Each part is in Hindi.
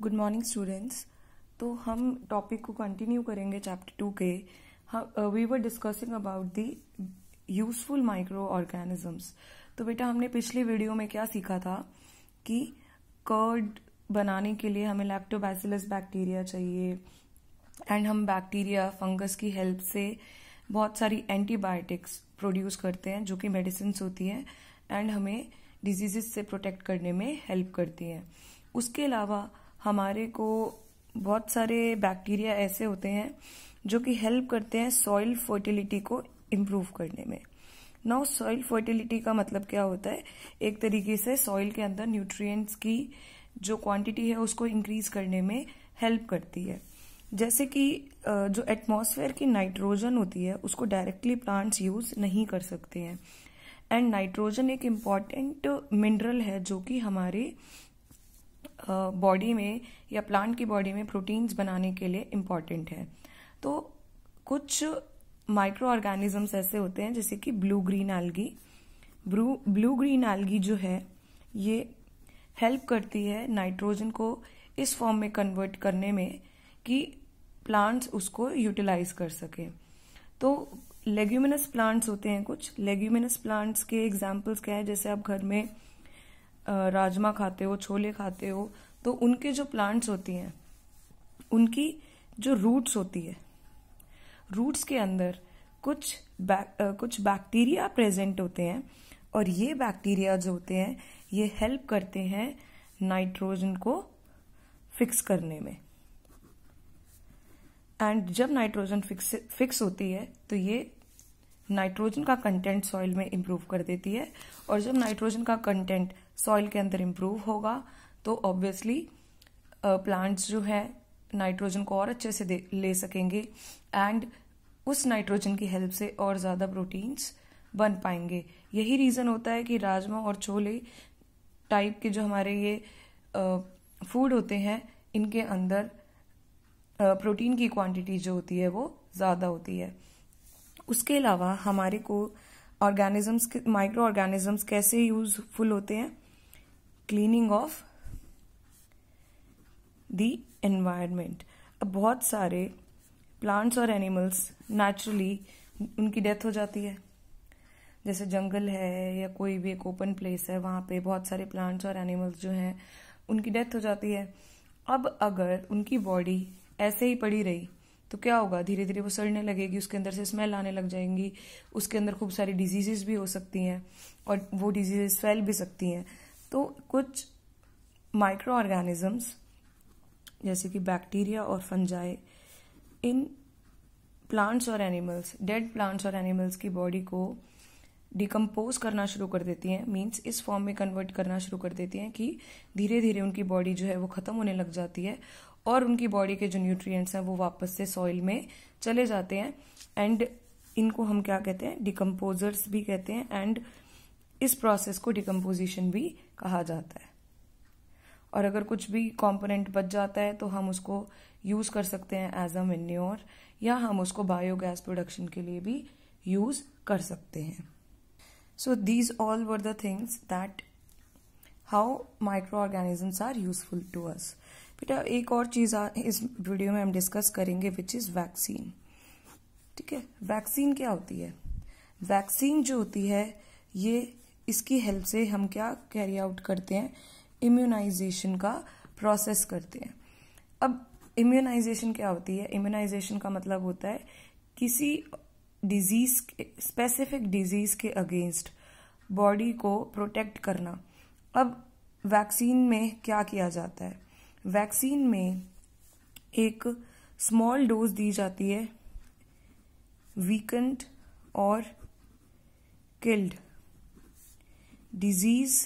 गुड मॉर्निंग स्टूडेंट्स तो हम टॉपिक को कंटिन्यू करेंगे चैप्टर टू के हम we were discussing about the useful micro organisms तो बेटा हमने पिछले वीडियो में क्या सीखा था कि कर्ड बनाने के लिए हमें लैक्टोबैसिलस बैक्टीरिया चाहिए एंड हम बैक्टीरिया फंगस की हेल्प से बहुत सारी एंटीबायोटिक्स प्रोड्यूस करते हैं जो कि मेडिसिन होती हैं एंड हमें डिजीजेस से प्रोटेक्ट करने में हेल्प करती हैं उसके अलावा हमारे को बहुत सारे बैक्टीरिया ऐसे होते हैं जो कि हेल्प करते हैं सॉइल फर्टिलिटी को इम्प्रूव करने में नाउ सॉइल फर्टिलिटी का मतलब क्या होता है एक तरीके से सॉइल के अंदर न्यूट्रिएंट्स की जो क्वांटिटी है उसको इंक्रीज करने में हेल्प करती है जैसे कि जो एटमॉस्फेयर की नाइट्रोजन होती है उसको डायरेक्टली प्लांट्स यूज नहीं कर सकते हैं एंड नाइट्रोजन एक इम्पॉर्टेंट मिनरल है जो कि हमारे बॉडी में या प्लांट की बॉडी में प्रोटीन्स बनाने के लिए इम्पॉर्टेंट है तो कुछ माइक्रो ऑर्गेनिजम्स ऐसे होते हैं जैसे कि blue green algae blue green algae जो है ये हेल्प करती है नाइट्रोजन को इस फॉर्म में कन्वर्ट करने में कि प्लांट्स उसको यूटिलाइज कर सके तो लेग्यूमिनस प्लांट्स होते हैं कुछ लेग्यूमिनस प्लांट्स के एग्जाम्पल्स क्या है जैसे आप घर में राजमा खाते हो छोले खाते हो तो उनके जो प्लांट्स होती हैं उनकी जो रूट्स होती है रूट्स के अंदर कुछ बै, आ, कुछ बैक्टीरिया प्रेजेंट होते हैं और ये बैक्टीरिया जो होते हैं ये हेल्प करते हैं नाइट्रोजन को फिक्स करने में एंड जब नाइट्रोजन फिक्स फिक्स होती है तो ये नाइट्रोजन का कंटेंट सॉइल में इम्प्रूव कर देती है और जब नाइट्रोजन का कंटेंट सॉइल के अंदर इम्प्रूव होगा तो ऑब्वियसली प्लांट्स जो है नाइट्रोजन को और अच्छे से ले सकेंगे एंड उस नाइट्रोजन की हेल्प से और ज़्यादा प्रोटीन्स बन पाएंगे यही रीज़न होता है कि राजमा और छोले टाइप के जो हमारे ये फूड होते हैं इनके अंदर प्रोटीन की क्वांटिटी जो होती है वो ज़्यादा होती है उसके अलावा हमारे को ऑर्गेनिजम्स माइक्रो ऑर्गेनिजम्स कैसे यूजफुल होते हैं क्लीनिंग ऑफ द एनवायरमेंट अब बहुत सारे प्लांट्स और एनिमल्स नेचुरली उनकी डेथ हो जाती है जैसे जंगल है या कोई भी एक ओपन प्लेस है वहाँ पे बहुत सारे प्लांट्स और एनिमल्स जो हैं उनकी डेथ हो जाती है अब अगर उनकी बॉडी ऐसे ही पड़ी रही तो क्या होगा धीरे धीरे वो सड़ने लगेगी उसके अंदर से स्मेल आने लग जाएंगी उसके अंदर खूब सारी डिजीजेस भी हो सकती हैं और वो डिजीजेस फैल भी सकती हैं तो कुछ माइक्रो ऑर्गेनिजम्स जैसे कि बैक्टीरिया और फंजाई इन प्लांट्स और एनिमल्स डेड प्लांट्स और एनिमल्स की बॉडी को डिकम्पोज करना शुरू कर देती हैं मीन्स इस फॉर्म में कन्वर्ट करना शुरू कर देती हैं कि धीरे धीरे उनकी बॉडी जो है वो ख़त्म होने लग जाती है और उनकी बॉडी के जो न्यूट्रिएंट्स हैं वो वापस से सॉइल में चले जाते हैं एंड इनको हम क्या कहते हैं डिकम्पोजर्स भी कहते हैं एंड इस प्रोसेस को डिकम्पोजिशन भी कहा जाता है और अगर कुछ भी कंपोनेंट बच जाता है तो हम उसको यूज़ कर सकते हैं एज अ मेन्योर या हम उसको बायोगैस प्रोडक्शन के लिए भी यूज़ कर सकते हैं so these all were the things that how micro organisms are useful to us बेटा एक और चीज़ इस वीडियो में हम डिस्कस करेंगे विच इज़ वैक्सीन ठीक है वैक्सीन क्या होती है वैक्सीन जो होती है ये इसकी हेल्प से हम क्या कैरी आउट करते हैं इम्यूनाइजेशन का प्रोसेस करते हैं अब इम्यूनाइजेशन क्या होती है इम्यूनाइजेशन का मतलब होता है किसी डिजीज स्पेसिफिक डिजीज के अगेंस्ट बॉडी को प्रोटेक्ट करना अब वैक्सीन में क्या किया जाता है वैक्सीन में एक स्मॉल डोज दी जाती है वीकेंड और किल्ड डिजीज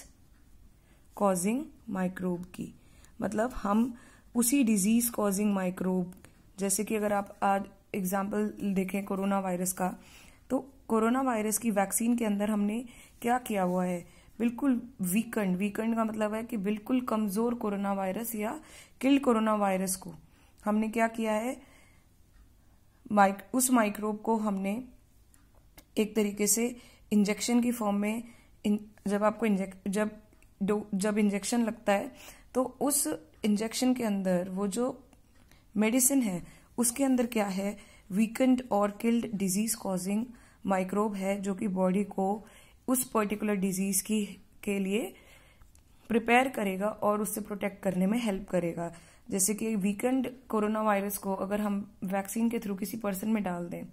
कॉजिंग माइक्रोब की मतलब हम उसी डिजीज कॉजिंग माइक्रोब जैसे कि अगर आप आज एग्जाम्पल देखें कोरोना वायरस का तो कोरोना वायरस की वैक्सीन के अंदर हमने क्या किया हुआ है बिल्कुल वीकेंड वीकेंड का मतलब है कि बिल्कुल कमजोर कोरोना वायरस या किल्ड कोरोना वायरस को हमने क्या किया है माइक उस माइक्रोब को हमने एक तरीके से इंजेक्शन की फॉर्म में जब आपको इंजेक्ट जब जब इंजेक्शन लगता है तो उस इंजेक्शन के अंदर वो जो मेडिसिन है उसके अंदर क्या है वीकेंड और किल्ड डिजीज कॉजिंग माइक्रोब है जो कि बॉडी को उस पर्टिकुलर डिजीज की के लिए प्रिपेयर करेगा और उससे प्रोटेक्ट करने में हेल्प करेगा जैसे कि वीकेंड कोरोना वायरस को अगर हम वैक्सीन के थ्रू किसी पर्सन में डाल दें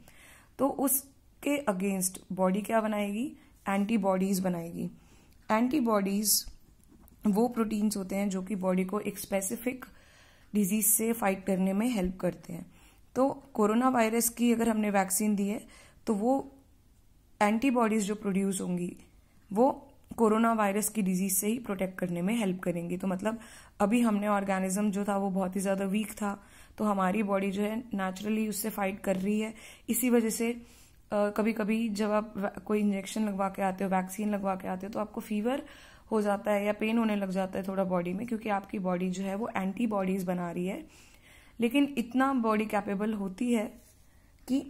तो उसके अगेंस्ट बॉडी क्या बनाएगी एंटीबॉडीज़ बनाएगी एंटीबॉडीज़ वो प्रोटीन्स होते हैं जो कि बॉडी को एक स्पेसिफिक डिजीज से फाइट करने में हेल्प करते हैं तो कोरोना वायरस की अगर हमने वैक्सीन दी है तो वो एंटीबॉडीज़ जो प्रोड्यूस होंगी वो कोरोना वायरस की डिजीज से ही प्रोटेक्ट करने में हेल्प करेंगी तो मतलब अभी हमने ऑर्गेनिज्म जो था वो बहुत ही ज़्यादा वीक था तो हमारी बॉडी जो है नेचुरली उससे फाइट कर रही है इसी वजह से कभी कभी जब आप कोई इंजेक्शन लगवा के आते हो वैक्सीन लगवा के आते हो तो आपको फीवर हो जाता है या पेन होने लग जाता है थोड़ा बॉडी में क्योंकि आपकी बॉडी जो है वो एंटीबॉडीज बना रही है लेकिन इतना बॉडी कैपेबल होती है कि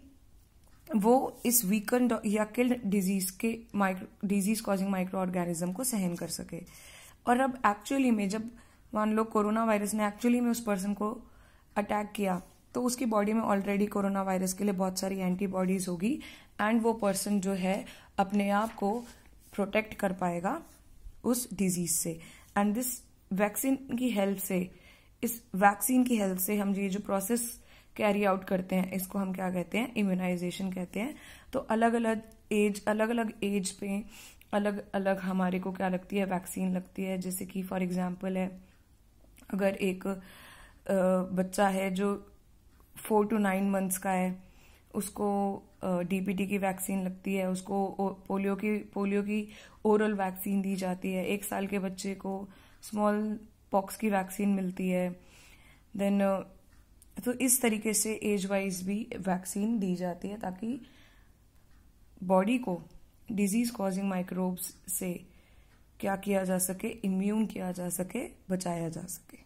वो इस वीकन या किल्ड डिजीज के micro disease causing micro organism को सहन कर सके और अब एक्चुअली में जब मान लो कोरोना वायरस ने एक्चुअली में उस पर्सन को अटैक किया तो उसकी बॉडी में ऑलरेडी कोरोना वायरस के लिए बहुत सारी एंटीबॉडीज होगी एंड वो पर्सन जो है अपने आप को प्रोटेक्ट कर पाएगा उस डिजीज से एंड दिस वैक्सीन की हेल्प से इस वैक्सीन की हेल्प से हम ये जो प्रोसेस कैरी आउट करते हैं इसको हम क्या कहते हैं इम्यूनाइजेशन कहते हैं तो अलग अलग एज अलग अलग एज पे अलग अलग हमारे को क्या लगती है वैक्सीन लगती है जैसे कि फॉर एग्जाम्पल है अगर एक बच्चा है जो फोर टू नाइन मंथ्स का है उसको डीपीटी की वैक्सीन लगती है उसको पोलियो की पोलियो की ओरल वैक्सीन दी जाती है एक साल के बच्चे को स्मॉल पॉक्स की वैक्सीन मिलती है देन तो इस तरीके से एज वाइज भी वैक्सीन दी जाती है ताकि बॉडी को डिजीज कॉजिंग माइक्रोब्स से क्या किया जा सके इम्यून किया जा सके बचाया जा सके